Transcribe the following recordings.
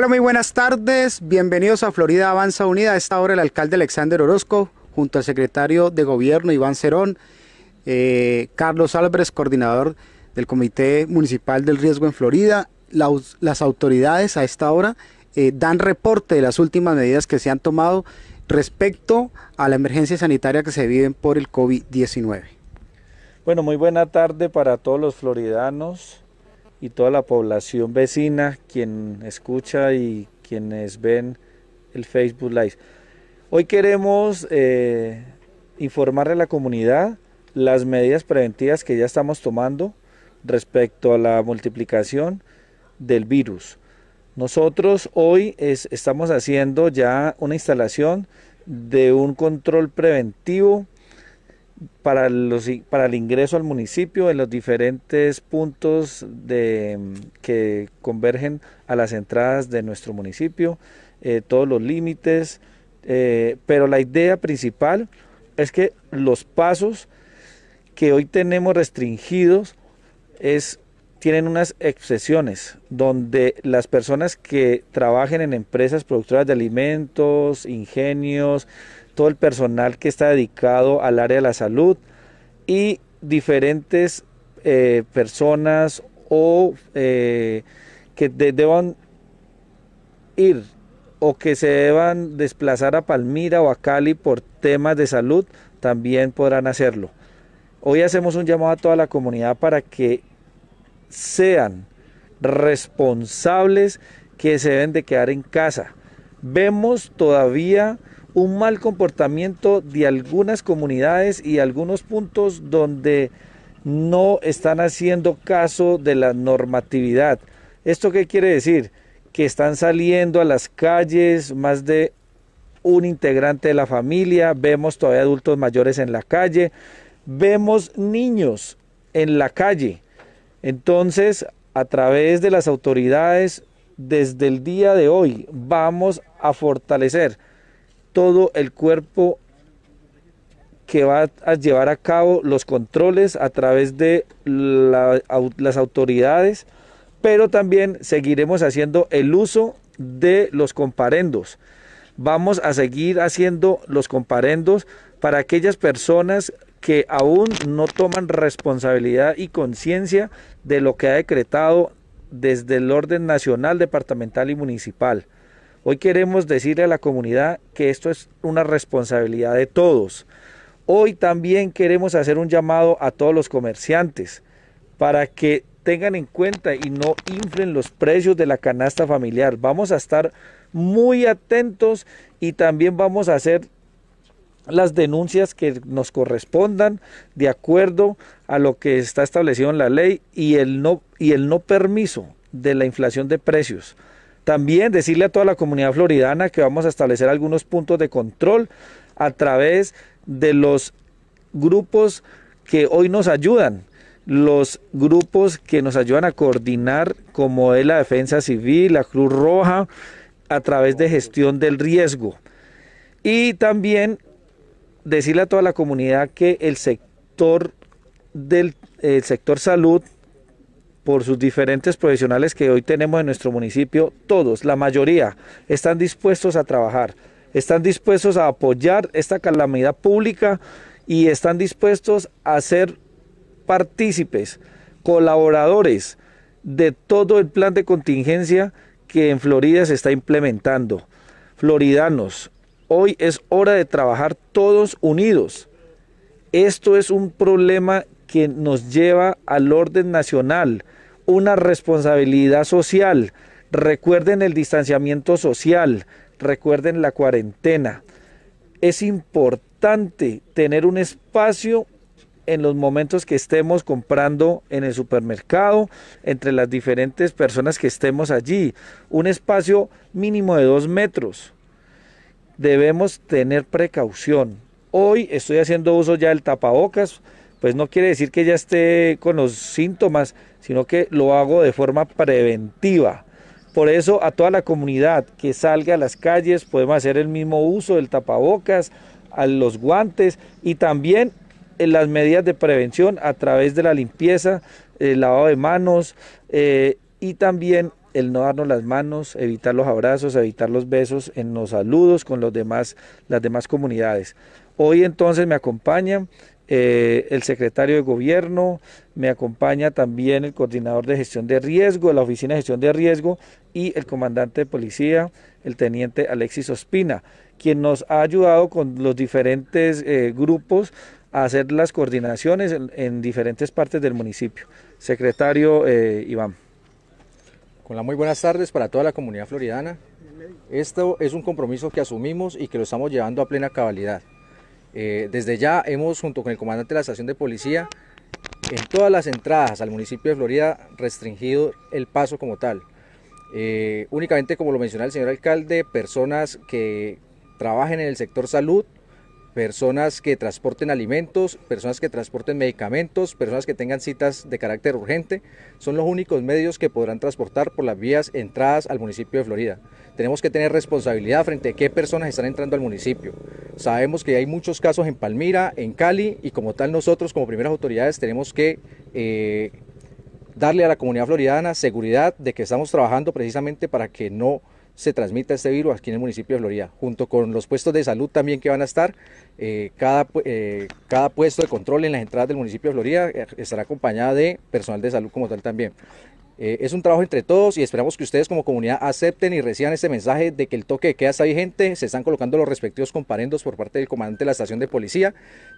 Hola, muy buenas tardes. Bienvenidos a Florida Avanza Unida. A esta hora el alcalde Alexander Orozco, junto al secretario de Gobierno Iván Cerón, eh, Carlos Álvarez, coordinador del Comité Municipal del Riesgo en Florida, las autoridades a esta hora eh, dan reporte de las últimas medidas que se han tomado respecto a la emergencia sanitaria que se vive por el COVID-19. Bueno, muy buena tarde para todos los floridanos y toda la población vecina, quien escucha y quienes ven el Facebook Live. Hoy queremos eh, informarle a la comunidad las medidas preventivas que ya estamos tomando respecto a la multiplicación del virus. Nosotros hoy estamos haciendo ya una instalación de un control preventivo para, los, para el ingreso al municipio en los diferentes puntos de, que convergen a las entradas de nuestro municipio, eh, todos los límites, eh, pero la idea principal es que los pasos que hoy tenemos restringidos es, tienen unas excepciones donde las personas que trabajen en empresas productoras de alimentos, ingenios, todo el personal que está dedicado al área de la salud y diferentes eh, personas o eh, que deban ir o que se deban desplazar a Palmira o a Cali por temas de salud, también podrán hacerlo. Hoy hacemos un llamado a toda la comunidad para que sean responsables que se deben de quedar en casa. Vemos todavía un mal comportamiento de algunas comunidades y algunos puntos donde no están haciendo caso de la normatividad. ¿Esto qué quiere decir? Que están saliendo a las calles más de un integrante de la familia, vemos todavía adultos mayores en la calle, vemos niños en la calle. Entonces, a través de las autoridades, desde el día de hoy vamos a fortalecer todo el cuerpo que va a llevar a cabo los controles a través de las autoridades, pero también seguiremos haciendo el uso de los comparendos. Vamos a seguir haciendo los comparendos para aquellas personas que aún no toman responsabilidad y conciencia de lo que ha decretado desde el orden nacional, departamental y municipal. Hoy queremos decirle a la comunidad que esto es una responsabilidad de todos. Hoy también queremos hacer un llamado a todos los comerciantes para que tengan en cuenta y no inflen los precios de la canasta familiar. Vamos a estar muy atentos y también vamos a hacer las denuncias que nos correspondan de acuerdo a lo que está establecido en la ley y el no, y el no permiso de la inflación de precios. También decirle a toda la comunidad floridana que vamos a establecer algunos puntos de control a través de los grupos que hoy nos ayudan, los grupos que nos ayudan a coordinar, como es la Defensa Civil, la Cruz Roja, a través de gestión del riesgo. Y también decirle a toda la comunidad que el sector del sector salud por sus diferentes profesionales que hoy tenemos en nuestro municipio, todos, la mayoría, están dispuestos a trabajar, están dispuestos a apoyar esta calamidad pública y están dispuestos a ser partícipes, colaboradores de todo el plan de contingencia que en Florida se está implementando. Floridanos, hoy es hora de trabajar todos unidos. Esto es un problema que nos lleva al orden nacional, una responsabilidad social. Recuerden el distanciamiento social, recuerden la cuarentena. Es importante tener un espacio en los momentos que estemos comprando en el supermercado, entre las diferentes personas que estemos allí. Un espacio mínimo de dos metros. Debemos tener precaución. Hoy estoy haciendo uso ya del tapabocas pues no quiere decir que ya esté con los síntomas, sino que lo hago de forma preventiva. Por eso a toda la comunidad que salga a las calles podemos hacer el mismo uso del tapabocas, a los guantes y también en eh, las medidas de prevención a través de la limpieza, el lavado de manos eh, y también el no darnos las manos, evitar los abrazos, evitar los besos en los saludos con los demás, las demás comunidades. Hoy entonces me acompañan eh, el secretario de gobierno, me acompaña también el coordinador de gestión de riesgo, la oficina de gestión de riesgo y el comandante de policía, el teniente Alexis Ospina, quien nos ha ayudado con los diferentes eh, grupos a hacer las coordinaciones en, diferentes partes del municipio. Secretario eh, Iván. Hola, muy buenas tardes para toda la comunidad floridana. Esto es un compromiso que asumimos y que lo estamos llevando a plena cabalidad. Eh, desde ya hemos, junto con el comandante de la estación de policía, en todas las entradas al municipio de Florida restringido el paso como tal. Eh, únicamente, como lo mencionó el señor alcalde, personas que trabajen en el sector salud, personas que transporten alimentos, personas que transporten medicamentos, personas que tengan citas de carácter urgente, son los únicos medios que podrán transportar por las vías entradas al municipio de Florida. Tenemos que tener responsabilidad frente a qué personas están entrando al municipio. Sabemos que hay muchos casos en Palmira, en Cali, y como tal nosotros como primeras autoridades tenemos que... Eh, darle a la comunidad floridana seguridad de que estamos trabajando precisamente para que no se transmita este virus aquí en el municipio de Florida, junto con los puestos de salud también que van a estar. Eh, cada, eh, cada puesto de control en las entradas del municipio de Florida eh, estará acompañada de personal de salud como tal también. Eh, es un trabajo entre todos y esperamos que ustedes como comunidad acepten y reciban este mensaje de que el toque de queda está vigente, se están colocando los respectivos comparendos por parte del comandante de la estación de policía,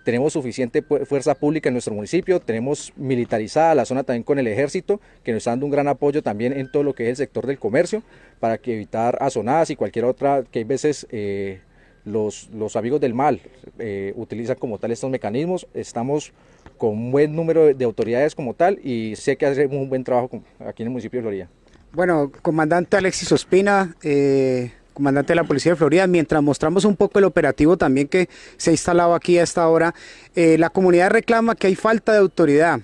tenemos suficiente fuerza pública en nuestro municipio, tenemos militarizada la zona también con el ejército, que nos está dando un gran apoyo también en todo lo que es el sector del comercio, para que evitar azonadas y cualquier otra, que hay veces... Eh, los, los, amigos del mal eh, utilizan como tal estos mecanismos. Estamos con un buen número de autoridades como tal y sé que hacemos un buen trabajo aquí en el municipio de Florida. Bueno, comandante Alexis Ospina, eh, comandante de la Policía de Florida, mientras mostramos un poco el operativo también que se ha instalado aquí a esta hora, eh, la comunidad reclama que hay falta de autoridad.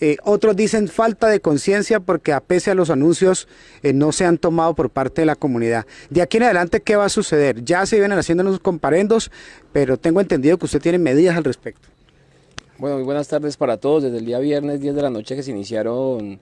Eh, otros dicen falta de conciencia porque a pese a los anuncios no se han tomado por parte de la comunidad. De aquí en adelante, ¿qué va a suceder? Ya se vienen haciendo unos comparendos, pero tengo entendido que usted tiene medidas al respecto. Bueno, muy buenas tardes para todos. Desde el día viernes 10 de la noche que se iniciaron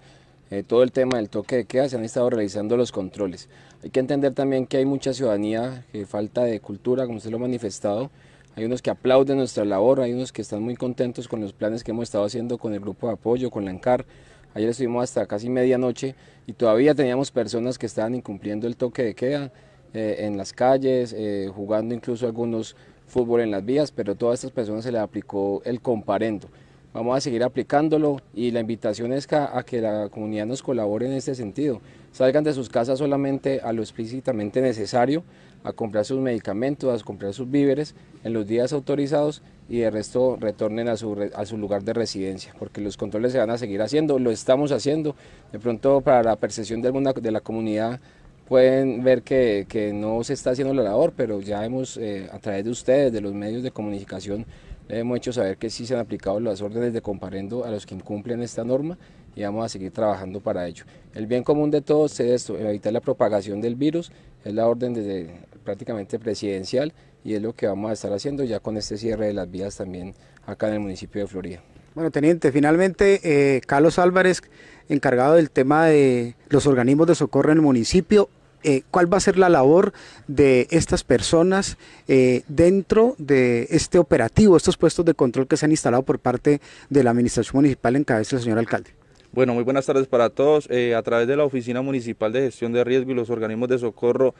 eh, todo el tema del toque de queda, se han estado realizando los controles. Hay que entender también que hay mucha ciudadanía eh, falta de cultura, como usted lo ha manifestado. Hay unos que aplauden nuestra labor, hay unos que están muy contentos con los planes que hemos estado haciendo con el grupo de apoyo, con la ANCAR. Ayer estuvimos hasta casi medianoche y todavía teníamos personas que estaban incumpliendo el toque de queda eh, en las calles, jugando incluso algunos fútbol en las vías, pero a todas estas personas se les aplicó el comparendo. Vamos a seguir aplicándolo y la invitación es a, que la comunidad nos colabore en este sentido. Salgan de sus casas solamente a lo explícitamente necesario, a comprar sus medicamentos, a comprar sus víveres en los días autorizados y de resto retornen a su, lugar de residencia, porque los controles se van a seguir haciendo, lo estamos haciendo. De pronto para la percepción de alguna de la comunidad pueden ver que, no se está haciendo la labor, pero ya hemos, eh, a través de ustedes, de los medios de comunicación, hemos hecho saber que sí se han aplicado las órdenes de comparendo a los que incumplen esta norma y vamos a seguir trabajando para ello. El bien común de todos es esto, evitar la propagación del virus, es la orden desde prácticamente presidencial y es lo que vamos a estar haciendo ya con este cierre de las vías también acá en el municipio de Florida. Bueno, teniente, finalmente eh, Carlos Álvarez, encargado del tema de los organismos de socorro en el municipio, eh, cuál va a ser la labor de estas personas eh, dentro de este operativo, estos puestos de control que se han instalado por parte de la Administración Municipal en cabeza del señor alcalde. Bueno, muy buenas tardes para todos. Eh, a través de la Oficina Municipal de Gestión de Riesgo y los organismos de socorro,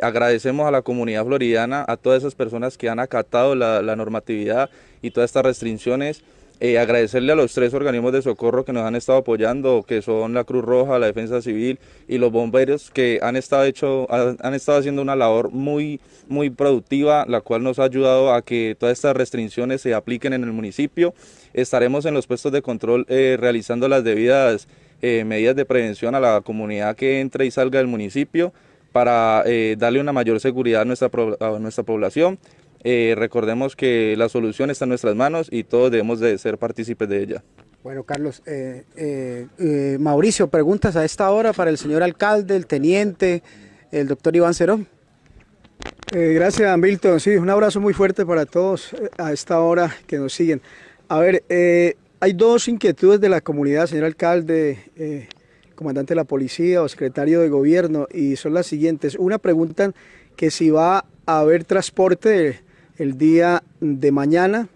agradecemos a la comunidad floridiana a todas esas personas que han acatado la normatividad y todas estas restricciones. Eh, agradecerle a los tres organismos de socorro que nos han estado apoyando, que son la Cruz Roja, la Defensa Civil y los bomberos que han estado, hecho, estado haciendo una labor muy, muy productiva, la cual nos ha ayudado a que todas estas restricciones se apliquen en el municipio. Estaremos en los puestos de control eh, realizando las debidas eh, medidas de prevención a la comunidad que entre y salga del municipio para darle una mayor seguridad a nuestra población. Eh, recordemos que la solución está en nuestras manos y todos debemos de ser partícipes de ella. Bueno, Carlos, eh, eh, Mauricio, preguntas a esta hora para el señor alcalde, el teniente, el doctor Iván Cerón. gracias, Milton. Sí, un abrazo muy fuerte para todos a esta hora que nos siguen. A ver, hay dos inquietudes de la comunidad, señor alcalde, comandante de la policía o secretario de gobierno, y son las siguientes. Una pregunta que si va a haber transporte el día de mañana.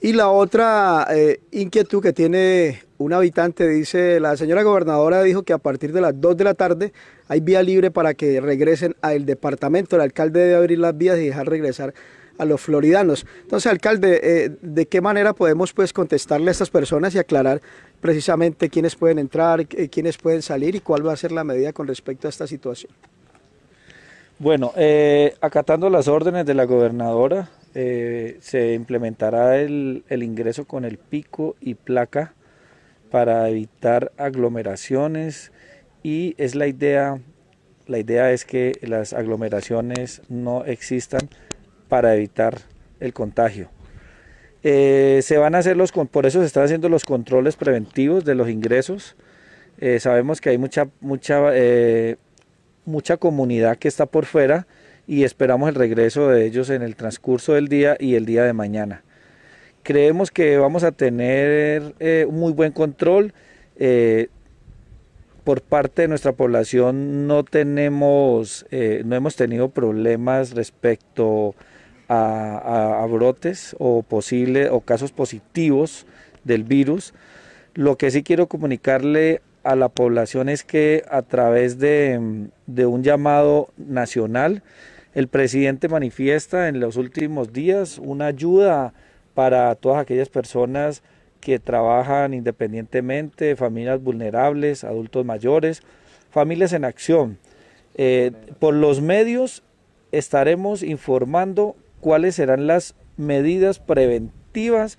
Y la otra eh, inquietud que tiene un habitante, dice, la señora gobernadora dijo que a partir de las 2 de la tarde hay vía libre para que regresen al departamento. El alcalde debe abrir las vías y dejar regresar a los floridanos. Entonces, alcalde, eh, ¿de qué manera podemos pues contestarle a estas personas y aclarar precisamente quiénes pueden entrar, eh, quiénes pueden salir y cuál va a ser la medida con respecto a esta situación? Bueno, acatando las órdenes de la gobernadora, eh, se implementará el, ingreso con el pico y placa para evitar aglomeraciones y es la idea, la idea es que las aglomeraciones no existan para evitar el contagio. Eh, se van a hacer los, por eso se están haciendo los controles preventivos de los ingresos. Eh, sabemos que hay mucha, mucha, mucha comunidad que está por fuera y esperamos el regreso de ellos en el transcurso del día y el día de mañana. Creemos que vamos a tener eh, un muy buen control. Eh, por parte de nuestra población no tenemos, eh, no hemos tenido problemas respecto a, brotes o o casos positivos del virus. Lo que sí quiero comunicarle a la población es que a través de, de un llamado nacional el presidente manifiesta en los últimos días una ayuda para todas aquellas personas que trabajan independientemente, familias vulnerables, adultos mayores, familias en acción. Eh, por los medios estaremos informando cuáles serán las medidas preventivas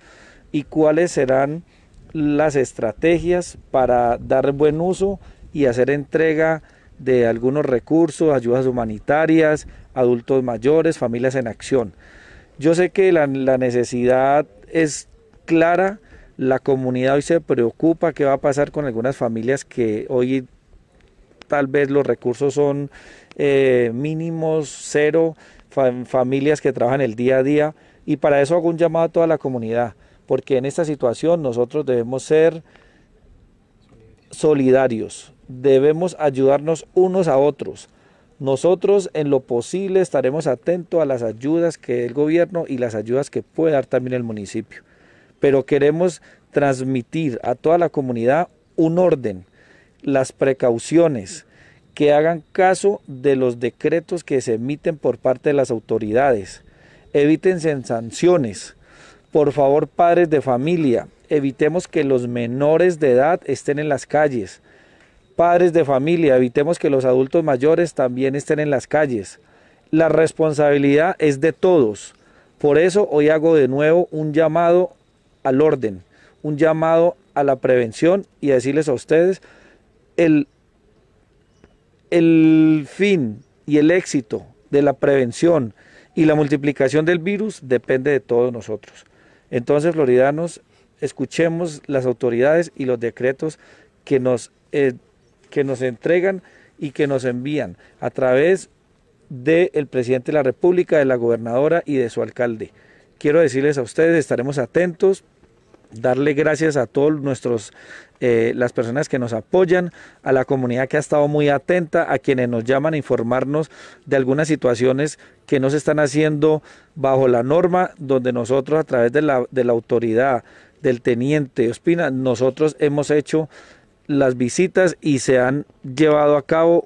y cuáles serán las estrategias para dar buen uso y hacer entrega de algunos recursos, ayudas humanitarias, adultos mayores, familias en acción. Yo sé que la, necesidad es clara, la comunidad hoy se preocupa qué va a pasar con algunas familias que hoy tal vez los recursos son eh, mínimos, cero, familias que trabajan el día a día. Y para eso hago un llamado a toda la comunidad, porque en esta situación nosotros debemos ser solidarios, debemos ayudarnos unos a otros. Nosotros en lo posible estaremos atentos a las ayudas que el gobierno y las ayudas que puede dar también el municipio. Pero queremos transmitir a toda la comunidad un orden, las precauciones, que hagan caso de los decretos que se emiten por parte de las autoridades. Evítense sanciones. Por favor, padres de familia, evitemos que los menores de edad estén en las calles. Padres de familia, evitemos que los adultos mayores también estén en las calles. La responsabilidad es de todos. Por eso hoy hago de nuevo un llamado al orden, un llamado a la prevención y a decirles a ustedes el, el fin y el éxito de la prevención y la multiplicación del virus depende de todos nosotros. Entonces, floridanos, escuchemos las autoridades y los decretos que nos eh, que nos entregan y que nos envían a través del presidente de la República, de la gobernadora y de su alcalde. Quiero decirles a ustedes, estaremos atentos, darle gracias a todos nuestros eh, las personas que nos apoyan, a la comunidad que ha estado muy atenta, a quienes nos llaman a informarnos de algunas situaciones que no se están haciendo bajo la norma, donde nosotros a través de la, de la autoridad, del teniente Ospina, nosotros hemos hecho las visitas y se han llevado a cabo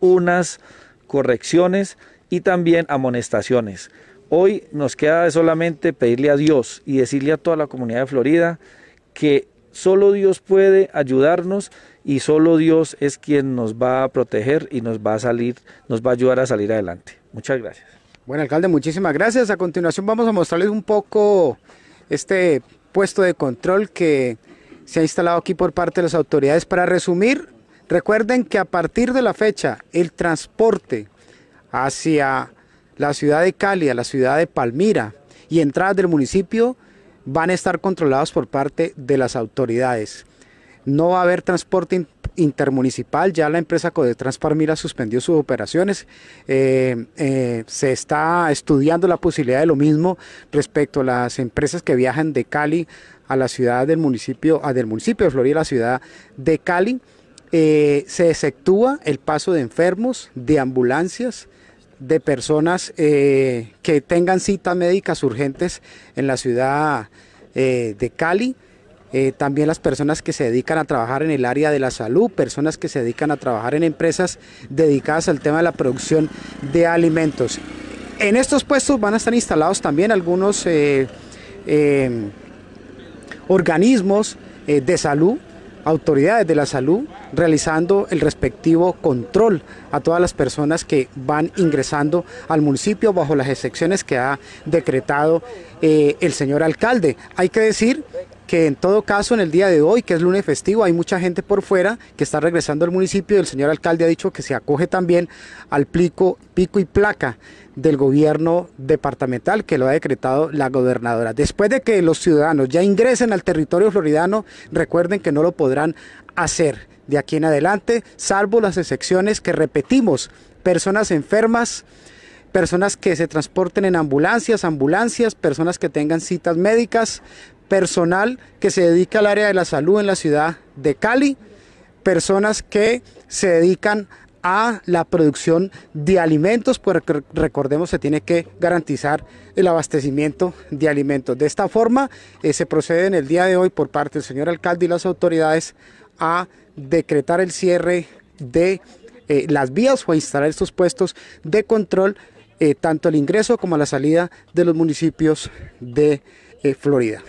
unas correcciones y también amonestaciones. Hoy nos queda solamente pedirle a Dios y decirle a toda la comunidad de Florida que solo Dios puede ayudarnos y solo Dios es quien nos va a proteger y nos va a salir, nos va a ayudar a salir adelante. Muchas gracias. Bueno, alcalde, muchísimas gracias. A continuación vamos a mostrarles un poco este puesto de control que se ha instalado aquí por parte de las autoridades. Para resumir, recuerden que a partir de la fecha el transporte hacia la ciudad de Cali, a la ciudad de Palmira y entradas del municipio van a estar controlados por parte de las autoridades. No va a haber transporte intermunicipal, ya la empresa Codetrans Palmira suspendió sus operaciones, eh, eh, se está estudiando la posibilidad de lo mismo respecto a las empresas que viajan de Cali a la ciudad del municipio, a ah, del municipio de Florida, la ciudad de Cali, eh, se efectúa el paso de enfermos, de ambulancias, de personas eh, que tengan citas médicas urgentes en la ciudad eh, de Cali. también las personas que se dedican a trabajar en el área de la salud, personas que se dedican a trabajar en empresas dedicadas al tema de la producción de alimentos. En estos puestos van a estar instalados también algunos organismos eh, de salud, autoridades de la salud, realizando el respectivo control a todas las personas que van ingresando al municipio bajo las excepciones que ha decretado eh, el señor alcalde. Hay que decir que en todo caso en el día de hoy, que es lunes festivo, hay mucha gente por fuera que está regresando al municipio y el señor alcalde ha dicho que se acoge también al pico, pico y placa del gobierno departamental que lo ha decretado la gobernadora. Después de que los ciudadanos ya ingresen al territorio floridano, recuerden que no lo podrán hacer de aquí en adelante, salvo las excepciones que repetimos, personas enfermas, personas que se transporten en ambulancias, ambulancias, personas que tengan citas médicas, personal que se dedica al área de la salud en la ciudad de Cali, personas que se dedican a la producción de alimentos, porque recordemos se tiene que garantizar el abastecimiento de alimentos. De esta forma eh, se procede en el día de hoy por parte del señor alcalde y las autoridades a decretar el cierre de eh, las vías o a instalar estos puestos de control, eh, tanto el ingreso como la salida de los municipios de Florida.